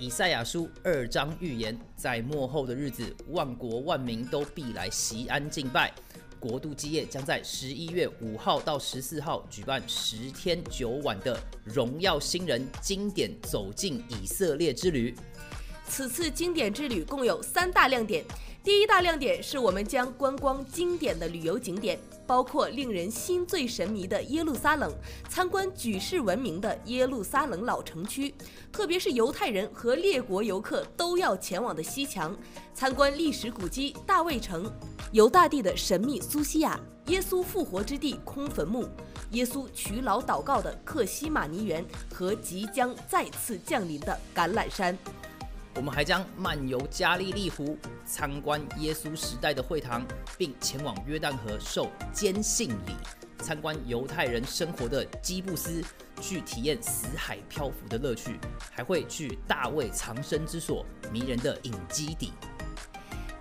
以赛亚书二章预言，在末后的日子，万国万民都必来西安敬拜。国度基业将在十一月五号到十四号举办十天九晚的荣耀新人经典走进以色列之旅。此次经典之旅共有三大亮点。第一大亮点是我们将观光经典的旅游景点，包括令人心醉神迷的耶路撒冷，参观举世闻名的耶路撒冷老城区，特别是犹太人和列国游客都要前往的西墙，参观历史古迹大卫城、犹大帝的神秘苏西亚、耶稣复活之地空坟墓、耶稣取老祷告的克西马尼园和即将再次降临的橄榄山。我们还将漫游加利利湖，参观耶稣时代的会堂，并前往约旦河受坚信礼，参观犹太人生活的基布斯，去体验死海漂浮的乐趣，还会去大卫藏身之所——迷人的隐基底。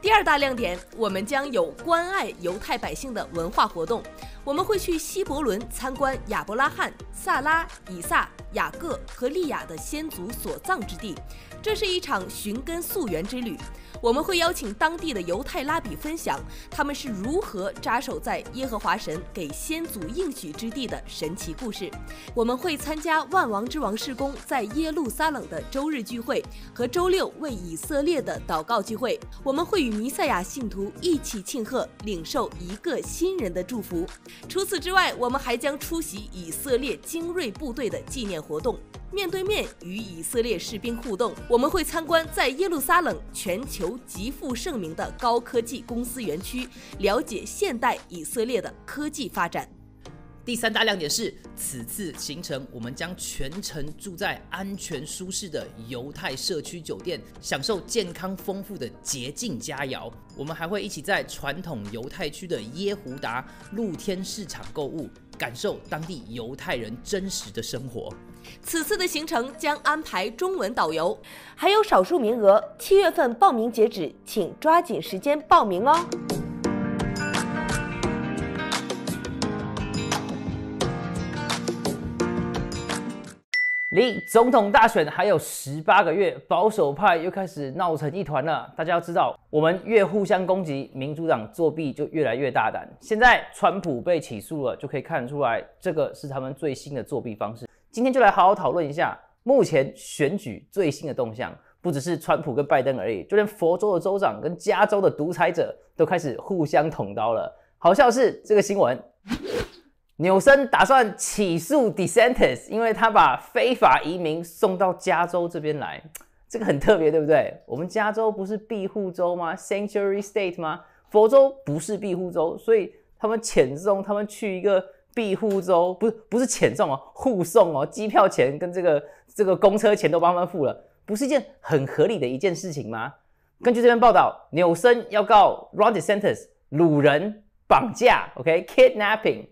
第二大亮点，我们将有关爱犹太百姓的文化活动。我们会去希伯伦参观亚伯拉罕、萨拉、以撒、雅各和利亚的先祖所葬之地。这是一场寻根溯源之旅，我们会邀请当地的犹太拉比分享他们是如何扎守在耶和华神给先祖应许之地的神奇故事。我们会参加万王之王世公在耶路撒冷的周日聚会和周六为以色列的祷告聚会。我们会与弥赛亚信徒一起庆贺领受一个新人的祝福。除此之外，我们还将出席以色列精锐部队的纪念活动，面对面与以色列士兵互动。我们会参观在耶路撒冷全球极负盛名的高科技公司园区，了解现代以色列的科技发展。第三大亮点是，此次行程我们将全程住在安全舒适的犹太社区酒店，享受健康丰富的洁净佳肴。我们还会一起在传统犹太区的耶胡达露天市场购物，感受当地犹太人真实的生活。此次的行程将安排中文导游，还有少数名额，七月份报名截止，请抓紧时间报名哦。离总统大选还有十八个月，保守派又开始闹成一团了。大家要知道，我们越互相攻击，民主党作弊就越来越大胆。现在川普被起诉了，就可以看出来，这个是他们最新的作弊方式。今天就来好好讨论一下目前选举最新的动向，不只是川普跟拜登而已，就连佛州的州长跟加州的独裁者都开始互相捅刀了。好笑是这个新闻，纽森打算起诉 Dissenters，因为他把非法移民送到加州这边来，这个很特别，对不对？我们加州不是庇护州吗？Sanctuary State 吗？佛州不是庇护州，所以他们遣送他们去一个。庇护周不是不是遣送哦，护送哦，机票钱跟这个这个公车钱都帮他们付了，不是一件很合理的一件事情吗？根据这篇报道，纽森要告 r o d e y s a n t e s 掳人绑架，OK kidnapping。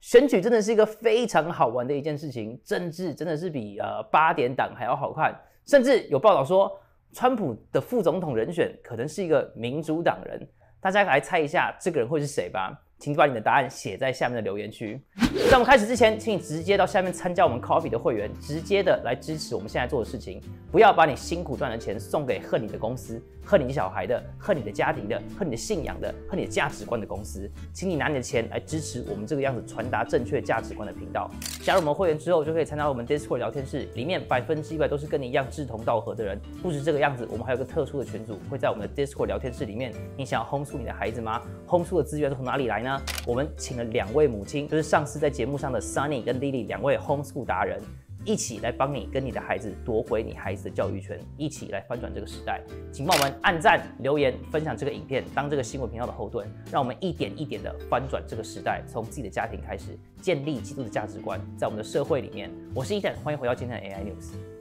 选举真的是一个非常好玩的一件事情，政治真的是比呃八点档还要好看。甚至有报道说，川普的副总统人选可能是一个民主党人，大家来猜一下这个人会是谁吧。请把你的答案写在下面的留言区。在我们开始之前，请你直接到下面参加我们 Coffee 的会员，直接的来支持我们现在做的事情，不要把你辛苦赚的钱送给恨你的公司。恨你小孩的，恨你的家庭的，恨你的信仰的，恨你的价值观的公司，请你拿你的钱来支持我们这个样子传达正确价值观的频道。加入我们会员之后，就可以参加我们 Discord 聊天室，里面百分之一百都是跟你一样志同道合的人。不止这个样子，我们还有个特殊的群组，会在我们的 Discord 聊天室里面。你想要轰出你的孩子吗？轰出的资源从哪里来呢？我们请了两位母亲，就是上次在节目上的 Sunny 跟 Lily 两位 homeschool 达人。一起来帮你跟你的孩子夺回你孩子的教育权，一起来翻转这个时代。请帮我们按赞、留言、分享这个影片，当这个新闻频道的后盾，让我们一点一点的翻转这个时代，从自己的家庭开始建立基督的价值观，在我们的社会里面。我是伊森，欢迎回到今天的 AI News。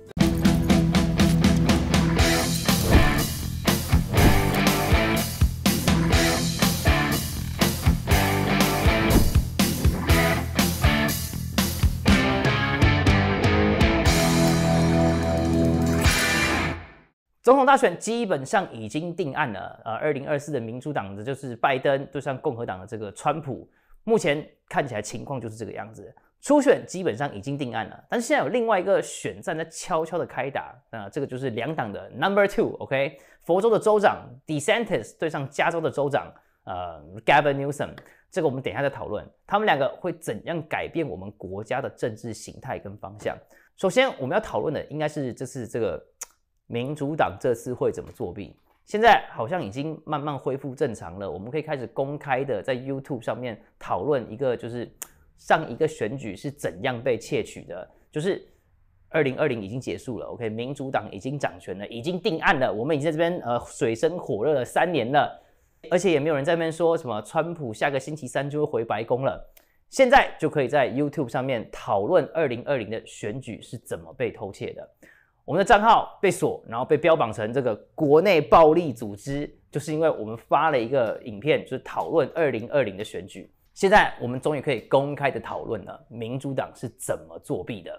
总统大选基本上已经定案了，呃，二零二四的民主党的就是拜登对上共和党的这个川普，目前看起来情况就是这个样子，初选基本上已经定案了。但是现在有另外一个选战在悄悄的开打，那这个就是两党的 Number Two，OK，佛州的州长 d i a s 对上加州的州长呃 Gavin Newsom，这个我们等一下再讨论，他们两个会怎样改变我们国家的政治形态跟方向？首先我们要讨论的应该是这次这个。民主党这次会怎么作弊？现在好像已经慢慢恢复正常了。我们可以开始公开的在 YouTube 上面讨论一个，就是上一个选举是怎样被窃取的。就是二零二零已经结束了，OK，民主党已经掌权了，已经定案了。我们已经在这边呃水深火热了三年了，而且也没有人在那边说什么川普下个星期三就会回白宫了。现在就可以在 YouTube 上面讨论二零二零的选举是怎么被偷窃的。我们的账号被锁，然后被标榜成这个国内暴力组织，就是因为我们发了一个影片，就是讨论二零二零的选举。现在我们终于可以公开的讨论了，民主党是怎么作弊的。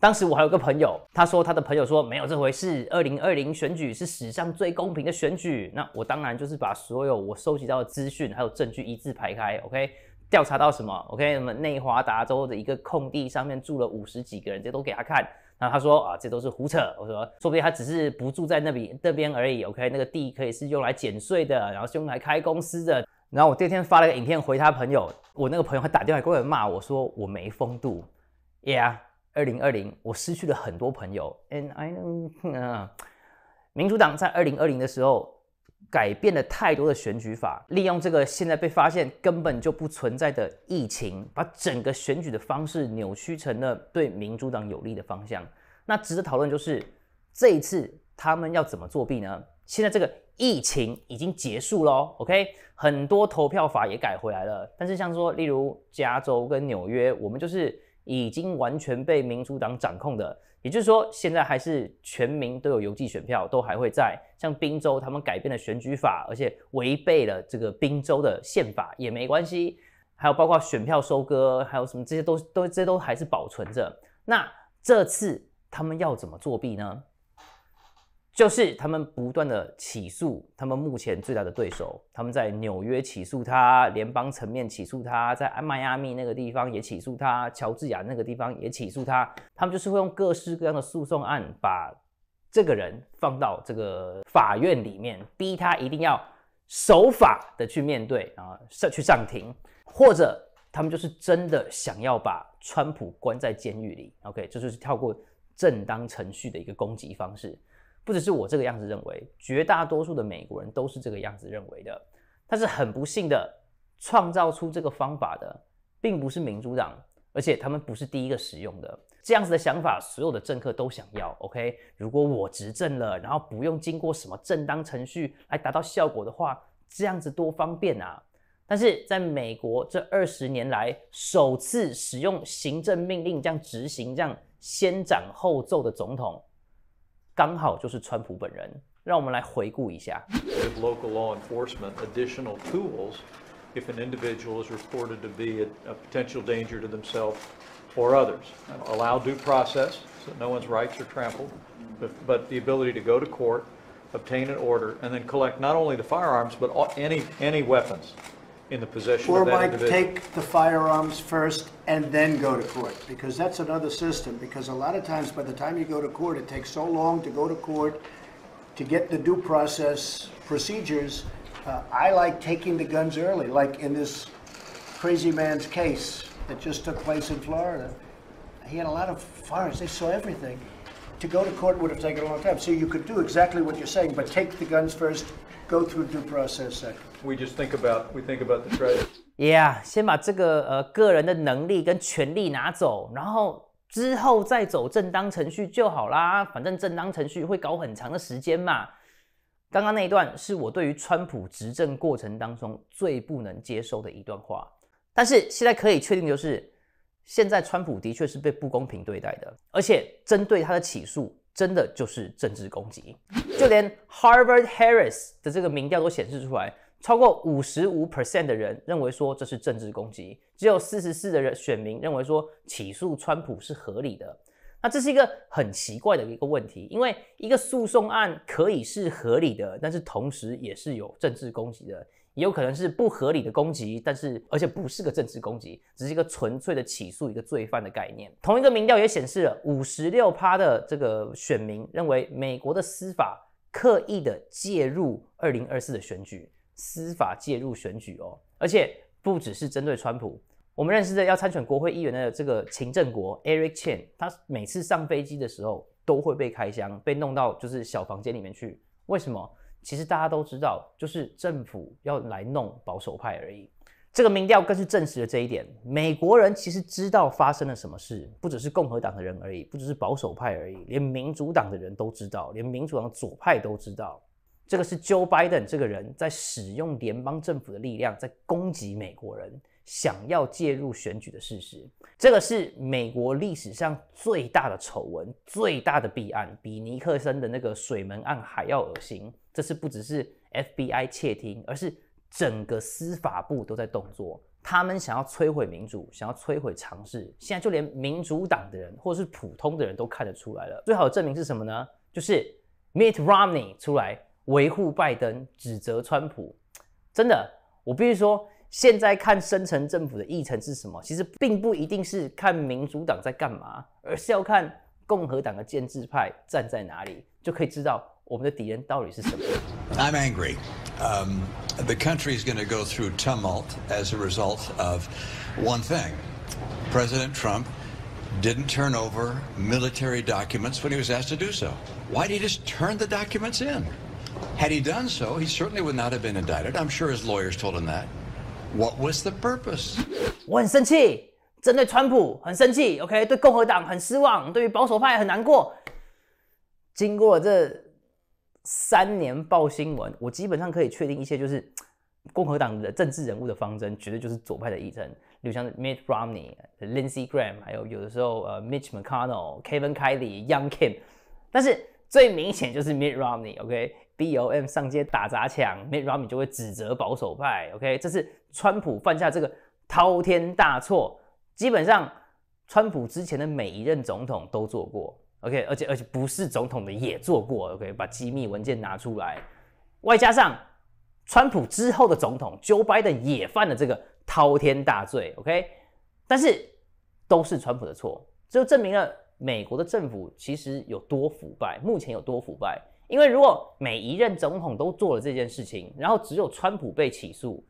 当时我还有个朋友，他说他的朋友说没有这回事，二零二零选举是史上最公平的选举。那我当然就是把所有我收集到的资讯还有证据一字排开，OK？调查到什么？OK？那么内华达州的一个空地上面住了五十几个人，这都给他看。然后他说啊，这都是胡扯。我说，说不定他只是不住在那里那边而已。OK，那个地可以是用来减税的，然后是用来开公司的。然后我第二天发了个影片回他朋友，我那个朋友还打电话过来骂我说我没风度。Yeah，二零二零，我失去了很多朋友。And I know，民主党在二零二零的时候。改变了太多的选举法，利用这个现在被发现根本就不存在的疫情，把整个选举的方式扭曲成了对民主党有利的方向。那值得讨论就是这一次他们要怎么作弊呢？现在这个疫情已经结束喽，OK，很多投票法也改回来了。但是像说例如加州跟纽约，我们就是已经完全被民主党掌控的。也就是说，现在还是全民都有邮寄选票，都还会在像宾州他们改变了选举法，而且违背了这个宾州的宪法也没关系。还有包括选票收割，还有什么这些都都这些都还是保存着。那这次他们要怎么作弊呢？就是他们不断的起诉他们目前最大的对手，他们在纽约起诉他，联邦层面起诉他，在迈阿密那个地方也起诉他，乔治亚那个地方也起诉他。他们就是会用各式各样的诉讼案，把这个人放到这个法院里面，逼他一定要守法的去面对啊，上去上庭，或者他们就是真的想要把川普关在监狱里。OK，这就是跳过正当程序的一个攻击方式。不只是我这个样子认为，绝大多数的美国人都是这个样子认为的。但是很不幸的，创造出这个方法的并不是民主党，而且他们不是第一个使用的。这样子的想法，所有的政客都想要。OK，如果我执政了，然后不用经过什么正当程序来达到效果的话，这样子多方便啊！但是在美国这二十年来，首次使用行政命令这样执行这样先斩后奏的总统。刚好就是川普本人。让我们来回顾一下。Give local law enforcement additional tools if an individual is reported to be a, a potential danger to themselves or others. Allow due process so that no one's rights are trampled, but, but the ability to go to court, obtain an order, and then collect not only the firearms but any any weapons in the possession Or of that might take the firearms first and then go to court, because that's another system, because a lot of times, by the time you go to court, it takes so long to go to court to get the due process procedures. Uh, I like taking the guns early, like in this crazy man's case that just took place in Florida. He had a lot of firearms, they saw everything. To go to court would have taken a long time. So you could do exactly what you're saying, but take the guns first, go through due process second. We just think about we think about the trade. Yeah, 先把这个呃个人的能力跟权利拿走，然后之后再走正当程序就好啦。反正正当程序会搞很长的时间嘛。刚刚那一段是我对于川普执政过程当中最不能接受的一段话。但是现在可以确定就是。现在川普的确是被不公平对待的，而且针对他的起诉真的就是政治攻击。就连 Harvard Harris 的这个民调都显示出来，超过五十五 percent 的人认为说这是政治攻击，只有四十四的人选民认为说起诉川普是合理的。那这是一个很奇怪的一个问题，因为一个诉讼案可以是合理的，但是同时也是有政治攻击的。也有可能是不合理的攻击，但是而且不是个政治攻击，只是一个纯粹的起诉一个罪犯的概念。同一个民调也显示了，五十六趴的这个选民认为美国的司法刻意的介入二零二四的选举，司法介入选举哦，而且不只是针对川普，我们认识的要参选国会议员的这个秦正国 Eric Chen，他每次上飞机的时候都会被开箱，被弄到就是小房间里面去，为什么？其实大家都知道，就是政府要来弄保守派而已。这个民调更是证实了这一点。美国人其实知道发生了什么事，不只是共和党的人而已，不只是保守派而已，连民主党的人都知道，连民主党左派都知道，这个是 Joe Biden 这个人，在使用联邦政府的力量在攻击美国人。想要介入选举的事实，这个是美国历史上最大的丑闻，最大的弊案，比尼克森的那个水门案还要恶心。这是不只是 FBI 窃听，而是整个司法部都在动作。他们想要摧毁民主，想要摧毁常试。现在就连民主党的人，或者是普通的人都看得出来了。最好的证明是什么呢？就是 Mitt Romney 出来维护拜登，指责川普。真的，我必须说。现在看深层政府的议程是什么，其实并不一定是看民主党在干嘛，而是要看共和党的建制派站在哪里，就可以知道我们的敌人到底是什么。I'm angry. Um, the country is going to go through tumult as a result of one thing. President Trump didn't turn over military documents when he was asked to do so. Why did he just turn the documents in? Had he done so, he certainly would not have been indicted. I'm sure his lawyers told him that. 我很生气，针对川普很生气，OK？对共和党很失望，对于保守派很难过。经过这三年报新闻，我基本上可以确定一些，就是共和党的政治人物的方针，绝对就是左派的议程，如像 Mitt Romney、Lindsey Graham，还有有的时候呃 Mitch McConnell、Kevin k e l l y Young Kim。但是最明显就是 Mitt Romney，OK？B O M 上街打砸抢，没拉 y 就会指责保守派。O K，这是川普犯下这个滔天大错。基本上，川普之前的每一任总统都做过。O K，而且而且不是总统的也做过。O K，把机密文件拿出来，外加上川普之后的总统 Joe Biden 也犯了这个滔天大罪。O K，但是都是川普的错，这就证明了美国的政府其实有多腐败，目前有多腐败。因为如果每一任总统都做了这件事情，然后只有川普被起诉，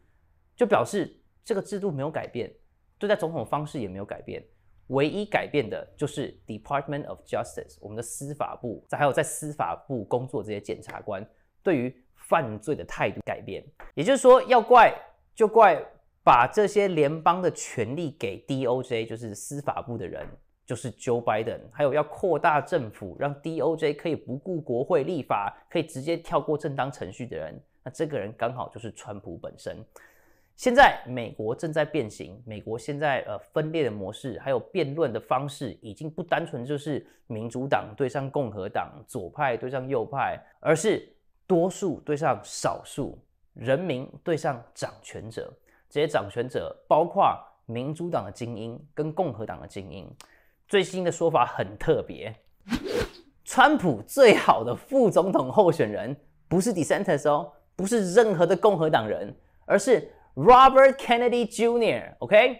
就表示这个制度没有改变，对待总统方式也没有改变，唯一改变的就是 Department of Justice 我们的司法部，还有在司法部工作这些检察官对于犯罪的态度改变。也就是说，要怪就怪把这些联邦的权力给 DOJ 就是司法部的人。就是 Joe Biden，还有要扩大政府，让 DOJ 可以不顾国会立法，可以直接跳过正当程序的人，那这个人刚好就是川普本身。现在美国正在变形，美国现在呃分裂的模式，还有辩论的方式，已经不单纯就是民主党对上共和党，左派对上右派，而是多数对上少数，人民对上掌权者。这些掌权者包括民主党的精英跟共和党的精英。最新的说法很特别，川普最好的副总统候选人不是 Deters n 哦，不是任何的共和党人，而是 Robert Kennedy Jr. OK，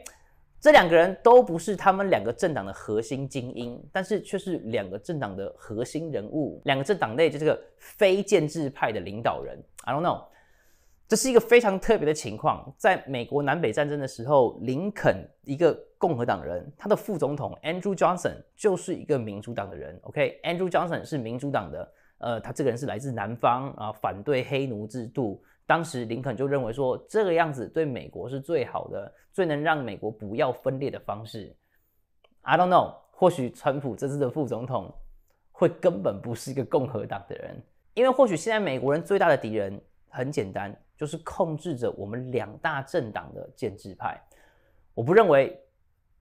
这两个人都不是他们两个政党的核心精英，但是却是两个政党的核心人物，两个政党内就这个非建制派的领导人，I don't know。这是一个非常特别的情况，在美国南北战争的时候，林肯一个共和党人，他的副总统 Andrew Johnson 就是一个民主党的人。OK，Andrew Johnson 是民主党的，呃，他这个人是来自南方啊，反对黑奴制度。当时林肯就认为说，这个样子对美国是最好的，最能让美国不要分裂的方式。I don't know，或许川普这次的副总统会根本不是一个共和党的人，因为或许现在美国人最大的敌人很简单。就是控制着我们两大政党的建制派，我不认为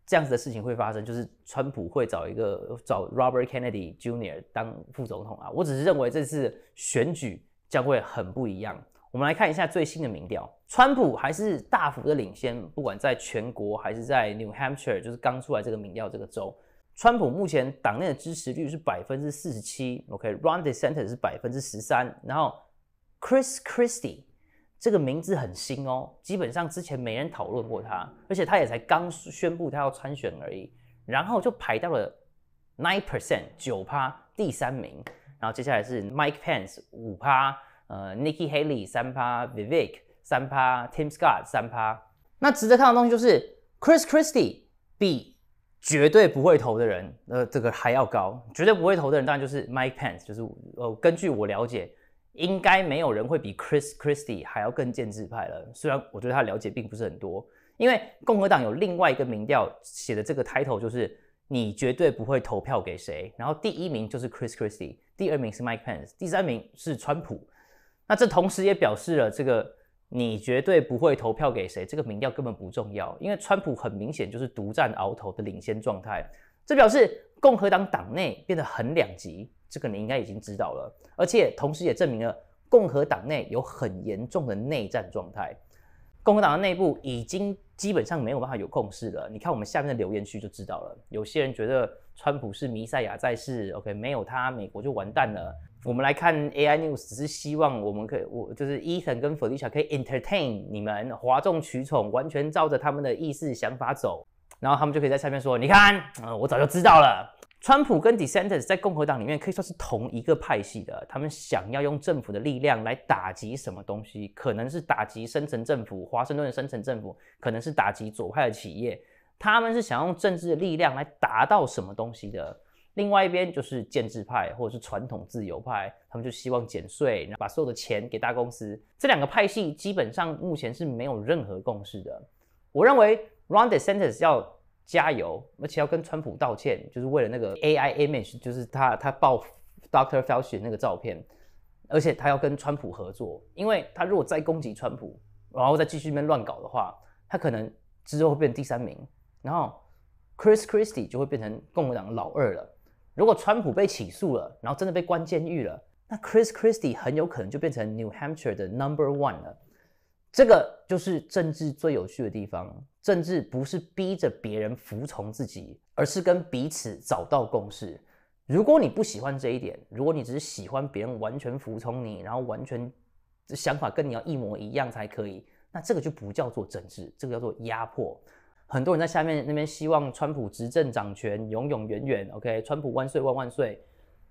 这样子的事情会发生。就是川普会找一个找 Robert Kennedy Jr. 当副总统啊，我只是认为这次选举将会很不一样。我们来看一下最新的民调，川普还是大幅的领先，不管在全国还是在 New Hampshire，就是刚出来这个民调这个州，川普目前党内的支持率是百分之四十七，OK，Ron DeSantis 是百分之十三，然后 Chris Christie。这个名字很新哦，基本上之前没人讨论过他，而且他也才刚宣布他要参选而已，然后就排到了 nine percent 九趴第三名，然后接下来是 Mike Pence 五趴，呃 Nikki Haley 三趴，Vivek 三趴，Tim Scott 三趴。那值得看的东西就是 Chris Christie 比绝对不会投的人，呃这个还要高，绝对不会投的人当然就是 Mike Pence，就是呃根据我了解。应该没有人会比 Chris Christie 还要更建制派了。虽然我觉得他了解并不是很多，因为共和党有另外一个民调写的这个 title 就是你绝对不会投票给谁，然后第一名就是 Chris Christie，第二名是 Mike Pence，第三名是川普。那这同时也表示了这个你绝对不会投票给谁，这个民调根本不重要，因为川普很明显就是独占鳌头的领先状态。这表示。共和党党内变得很两极，这个你应该已经知道了，而且同时也证明了共和党内有很严重的内战状态。共和党的内部已经基本上没有办法有共识了。你看我们下面的留言区就知道了，有些人觉得川普是弥赛亚在世，OK，没有他美国就完蛋了。我们来看 AI News，只是希望我们可以，我就是伊森跟 Felicia 可以 Entertain 你们，哗众取宠，完全照着他们的意思想法走。然后他们就可以在下面说：“你看，我早就知道了。川普跟 Dissenters 在共和党里面可以说是同一个派系的。他们想要用政府的力量来打击什么东西，可能是打击深层政府、华盛顿的深层政府，可能是打击左派的企业。他们是想用政治的力量来达到什么东西的。另外一边就是建制派或者是传统自由派，他们就希望减税，然后把所有的钱给大公司。这两个派系基本上目前是没有任何共识的。我认为。” r o n d e s e n t e r s 要加油，而且要跟川普道歉，就是为了那个 AI image，就是他他爆 d r Fauci 那个照片，而且他要跟川普合作，因为他如果再攻击川普，然后再继续面乱搞的话，他可能之后会变第三名，然后 Chris Christie 就会变成共和党老二了。如果川普被起诉了，然后真的被关监狱了，那 Chris Christie 很有可能就变成 New Hampshire 的 Number One 了。这个就是政治最有趣的地方。政治不是逼着别人服从自己，而是跟彼此找到共识。如果你不喜欢这一点，如果你只是喜欢别人完全服从你，然后完全想法跟你要一模一样才可以，那这个就不叫做政治，这个叫做压迫。很多人在下面那边希望川普执政掌权，永永远远。OK，川普万岁万万岁。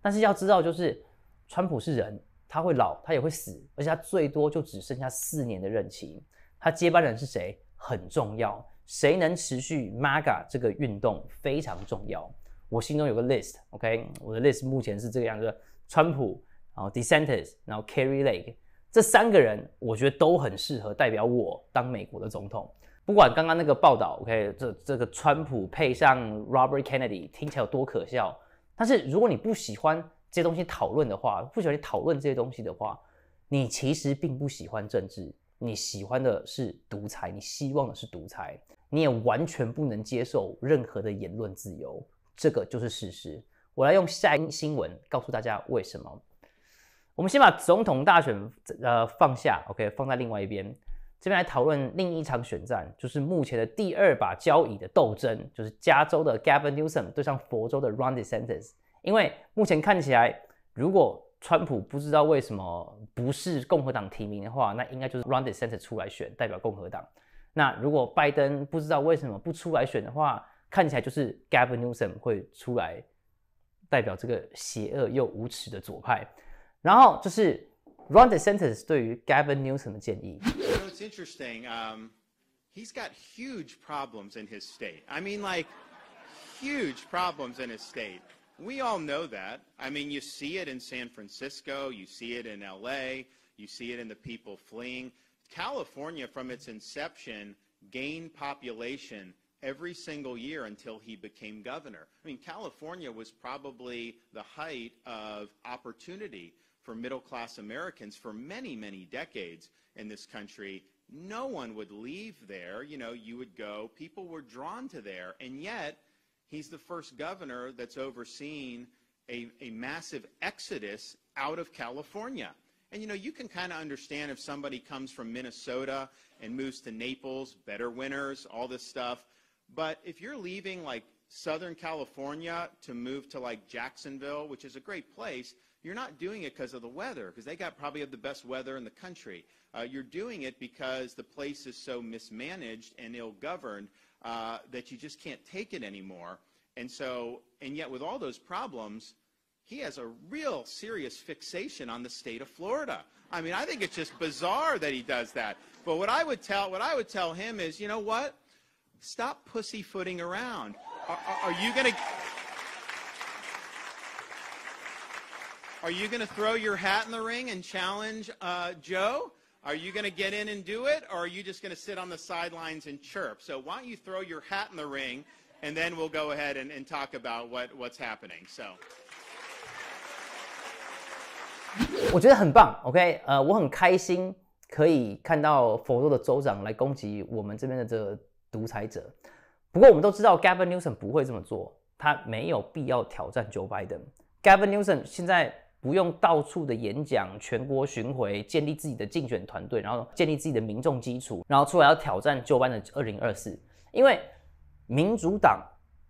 但是要知道，就是川普是人。他会老，他也会死，而且他最多就只剩下四年的任期。他接班人是谁很重要，谁能持续 Maga 这个运动非常重要。我心中有个 list，OK，我的 list 目前是这个样子：川普，然后 d e n t i s 然后 k e r r y Lake，这三个人我觉得都很适合代表我当美国的总统。不管刚刚那个报道，OK，这这个川普配上 Robert Kennedy 听起来有多可笑，但是如果你不喜欢。这些东西讨论的话，不喜欢讨论这些东西的话，你其实并不喜欢政治，你喜欢的是独裁，你希望的是独裁，你也完全不能接受任何的言论自由，这个就是事实。我来用下一新闻告诉大家为什么。我们先把总统大选呃放下，OK，放在另外一边，这边来讨论另一场选战，就是目前的第二把交椅的斗争，就是加州的 Gavin Newsom 对上佛州的 Ron DeSantis。因为目前看起来，如果川普不知道为什么不是共和党提名的话，那应该就是 Ron d e s e n t e r 出来选代表共和党。那如果拜登不知道为什么不出来选的话，看起来就是 Gavin Newsom 会出来代表这个邪恶又无耻的左派。然后就是 Ron d e s e n t i s 对于 Gavin Newsom 的建议。What's interesting? Um, he's got huge problems in his state. I mean, like huge problems in his state. We all know that. I mean, you see it in San Francisco, you see it in LA, you see it in the people fleeing. California, from its inception, gained population every single year until he became governor. I mean, California was probably the height of opportunity for middle class Americans for many, many decades in this country. No one would leave there. You know, you would go. People were drawn to there. And yet, he's the first governor that's overseen a, a massive exodus out of California. And you know, you can kind of understand if somebody comes from Minnesota and moves to Naples, better winters, all this stuff. But if you're leaving like Southern California to move to like Jacksonville, which is a great place, you're not doing it because of the weather, because they got probably the best weather in the country. Uh, you're doing it because the place is so mismanaged and ill governed uh, that you just can't take it anymore. And so, and yet with all those problems, he has a real serious fixation on the state of Florida. I mean, I think it's just bizarre that he does that. But what I would tell, what I would tell him is, you know what? Stop pussyfooting around. Are, are, are you going to? Are you going to throw your hat in the ring and challenge uh, Joe? Are you going to get in and do it, or are you just going to sit on the sidelines and chirp? So why don't you throw your hat in the ring, and then we'll go ahead and, and talk about what, what's happening. So. 我觉得很棒，OK，呃，我很开心可以看到佛州的州长来攻击我们这边的这个独裁者。不过我们都知道，Gavin Newsom 不会这么做，他没有必要挑战 Joe Biden。Gavin Newsom 现在不用到处的演讲，全国巡回，建立自己的竞选团队，然后建立自己的民众基础，然后出来要挑战旧班的二零二四。因为民主党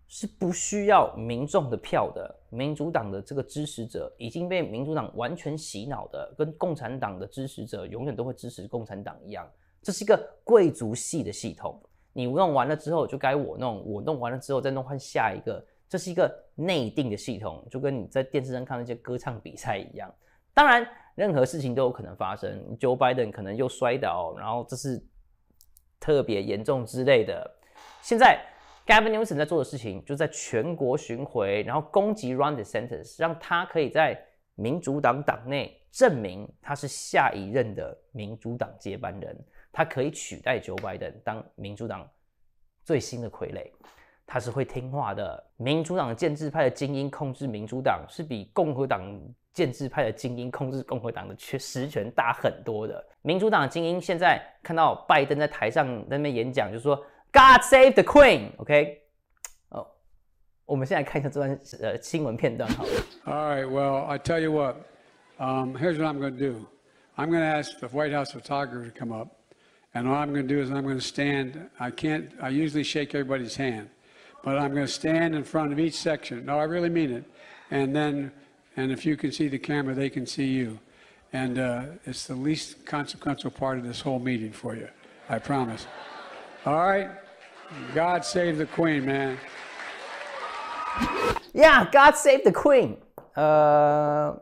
是不需要民众的票的，民主党的这个支持者已经被民主党完全洗脑的，跟共产党的支持者永远都会支持共产党一样。这是一个贵族系的系统，你弄完了之后就该我弄，我弄完了之后再弄换下一个。这是一个内定的系统，就跟你在电视上看那些歌唱比赛一样。当然，任何事情都有可能发生，Joe Biden 可能又摔倒，然后这是特别严重之类的。现在 Gavin Newsom 在做的事情，就在全国巡回，然后攻击 Run the Centers，让他可以在民主党党内证明他是下一任的民主党接班人，他可以取代 Joe Biden 当民主党最新的傀儡。他是会听话的。民主党建制派的精英控制民主党，是比共和党建制派的精英控制共和党的实实权大很多的。民主党精英现在看到拜登在台上那边演讲，就说 “God save the Queen”。OK，哦，我们现在看一下这段呃新闻片段好了。All right, well, I tell you what. Um, here's what I'm going to do. I'm going to ask the White House photographer to come up, and all I'm going to do is I'm going to stand. I can't. I usually shake everybody's hand. but I'm going to stand in front of each section. No, I really mean it. And then, and if you can see the camera, they can see you. And uh, it's the least consequential part of this whole meeting for you. I promise. All right. God save the Queen, man. Yeah, God save the Queen. 呃，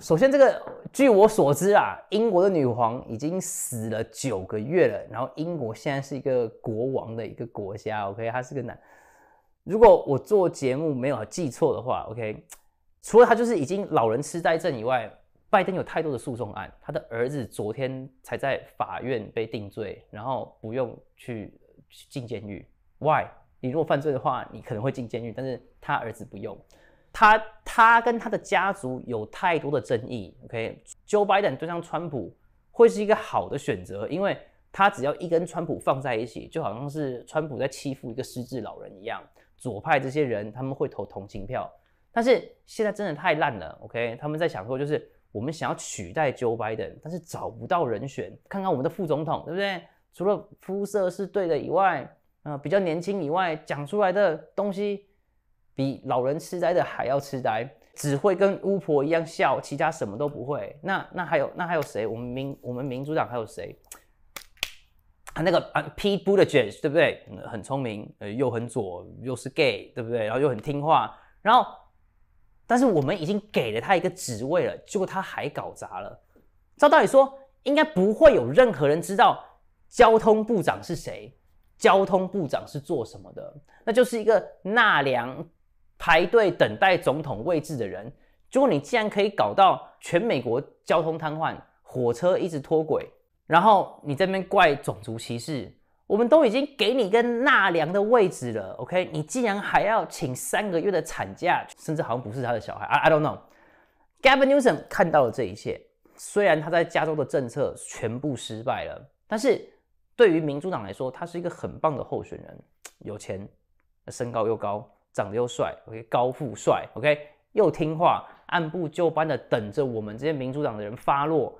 首先这个据我所知啊，英国的女皇已经死了九个月了。然后英国现在是一个国王的一个国家，OK，她是个男。Uh uh, 如果我做节目没有记错的话，OK，除了他就是已经老人痴呆症以外，拜登有太多的诉讼案。他的儿子昨天才在法院被定罪，然后不用去进监狱。Why？你如果犯罪的话，你可能会进监狱，但是他儿子不用。他他跟他的家族有太多的争议。OK，Joe Biden 对上川普会是一个好的选择，因为他只要一跟川普放在一起，就好像是川普在欺负一个失智老人一样。左派这些人他们会投同情票，但是现在真的太烂了，OK？他们在想说，就是我们想要取代 Joe Biden，但是找不到人选。看看我们的副总统，对不对？除了肤色是对的以外，呃，比较年轻以外，讲出来的东西比老人痴呆的还要痴呆，只会跟巫婆一样笑，其他什么都不会。那那还有那还有谁？我们民我们民主党还有谁？他那个啊，P. Budaj，对不对？很聪明，呃，又很左，又是 gay，对不对？然后又很听话。然后，但是我们已经给了他一个职位了，结果他还搞砸了。照道理说，应该不会有任何人知道交通部长是谁，交通部长是做什么的？那就是一个纳凉排队等待总统位置的人。如果你竟然可以搞到全美国交通瘫痪，火车一直脱轨。然后你这边怪种族歧视，我们都已经给你跟纳凉的位置了，OK？你竟然还要请三个月的产假，甚至好像不是他的小孩啊！I don't know。Gavin Newsom 看到了这一切，虽然他在加州的政策全部失败了，但是对于民主党来说，他是一个很棒的候选人。有钱，身高又高，长得又帅，OK？高富帅，OK？又听话，按部就班的等着我们这些民主党的人发落。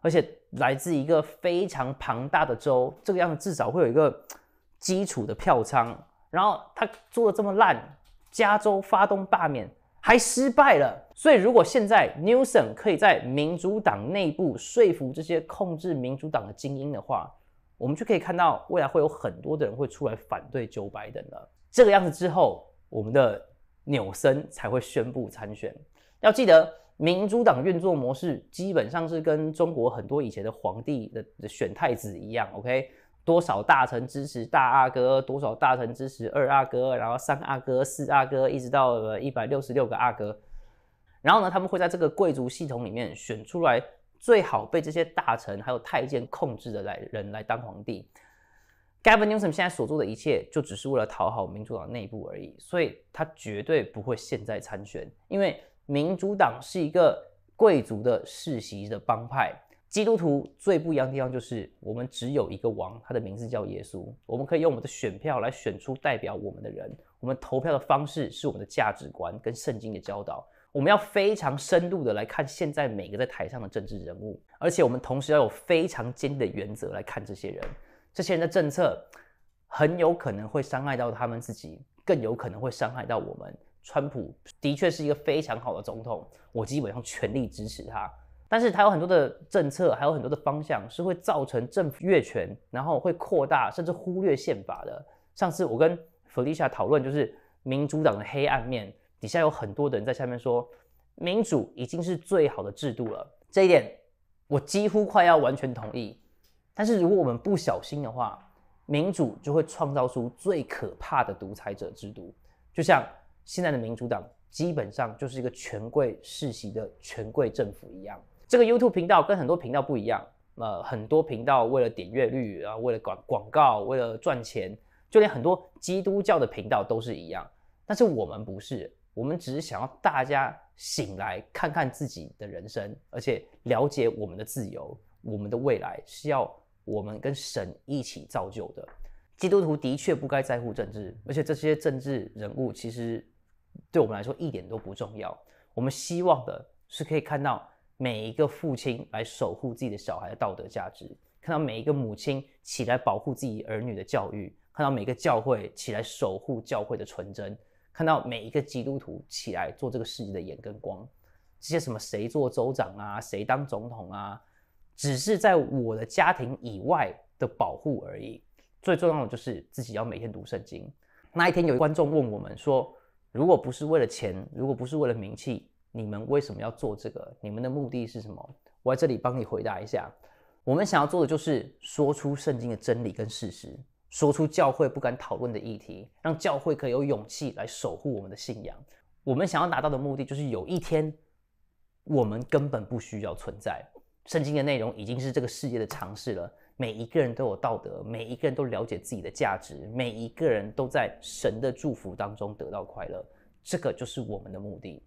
而且来自一个非常庞大的州，这个样子至少会有一个 基础的票仓。然后他做的这么烂，加州发动罢免还失败了。所以如果现在 n e 纽森可以在民主党内部说服这些控制民主党的精英的话，我们就可以看到未来会有很多的人会出来反对九百 n 了。这个样子之后，我们的纽森才会宣布参选。要记得。民主党运作模式基本上是跟中国很多以前的皇帝的选太子一样，OK，多少大臣支持大阿哥，多少大臣支持二阿哥，然后三阿哥、四阿哥，一直到一百六十六个阿哥。然后呢，他们会在这个贵族系统里面选出来最好被这些大臣还有太监控制的来人来当皇帝。Gavin Newsom 现在所做的一切就只是为了讨好民主党内部而已，所以他绝对不会现在参选，因为。民主党是一个贵族的世袭的帮派。基督徒最不一样的地方就是，我们只有一个王，他的名字叫耶稣。我们可以用我们的选票来选出代表我们的人。我们投票的方式是我们的价值观跟圣经的教导。我们要非常深入的来看现在每个在台上的政治人物，而且我们同时要有非常坚定的原则来看这些人。这些人的政策很有可能会伤害到他们自己，更有可能会伤害到我们。川普的确是一个非常好的总统，我基本上全力支持他。但是，他有很多的政策，还有很多的方向是会造成政府越权，然后会扩大甚至忽略宪法的。上次我跟弗 i a 讨论，就是民主党的黑暗面，底下有很多的人在下面说，民主已经是最好的制度了。这一点我几乎快要完全同意。但是，如果我们不小心的话，民主就会创造出最可怕的独裁者制度，就像。现在的民主党基本上就是一个权贵世袭的权贵政府一样。这个 YouTube 频道跟很多频道不一样，呃，很多频道为了点阅率啊，为了广广告，为了赚钱，就连很多基督教的频道都是一样。但是我们不是，我们只是想要大家醒来看看自己的人生，而且了解我们的自由，我们的未来是要我们跟神一起造就的。基督徒的确不该在乎政治，而且这些政治人物其实。对我们来说一点都不重要。我们希望的是可以看到每一个父亲来守护自己的小孩的道德价值，看到每一个母亲起来保护自己儿女的教育，看到每个教会起来守护教会的纯真，看到每一个基督徒起来做这个世界的眼跟光。这些什么谁做州长啊，谁当总统啊，只是在我的家庭以外的保护而已。最重要的就是自己要每天读圣经。那一天有观众问我们说。如果不是为了钱，如果不是为了名气，你们为什么要做这个？你们的目的是什么？我在这里帮你回答一下。我们想要做的就是说出圣经的真理跟事实，说出教会不敢讨论的议题，让教会可以有勇气来守护我们的信仰。我们想要达到的目的就是有一天，我们根本不需要存在。圣经的内容已经是这个世界的常识了。每一个人都有道德，每一个人都了解自己的价值，每一个人都在神的祝福当中得到快乐。这个就是我们的目的。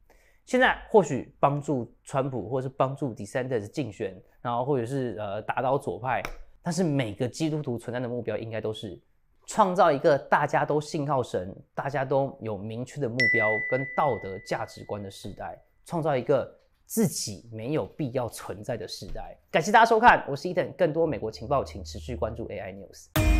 现在或许帮助川普，或是帮助第三者的竞选，然后或者是呃打倒左派，但是每个基督徒存在的目标应该都是创造一个大家都信靠神、大家都有明确的目标跟道德价值观的时代，创造一个。自己没有必要存在的时代。感谢大家收看，我是伊藤，更多美国情报，请持续关注 AI News。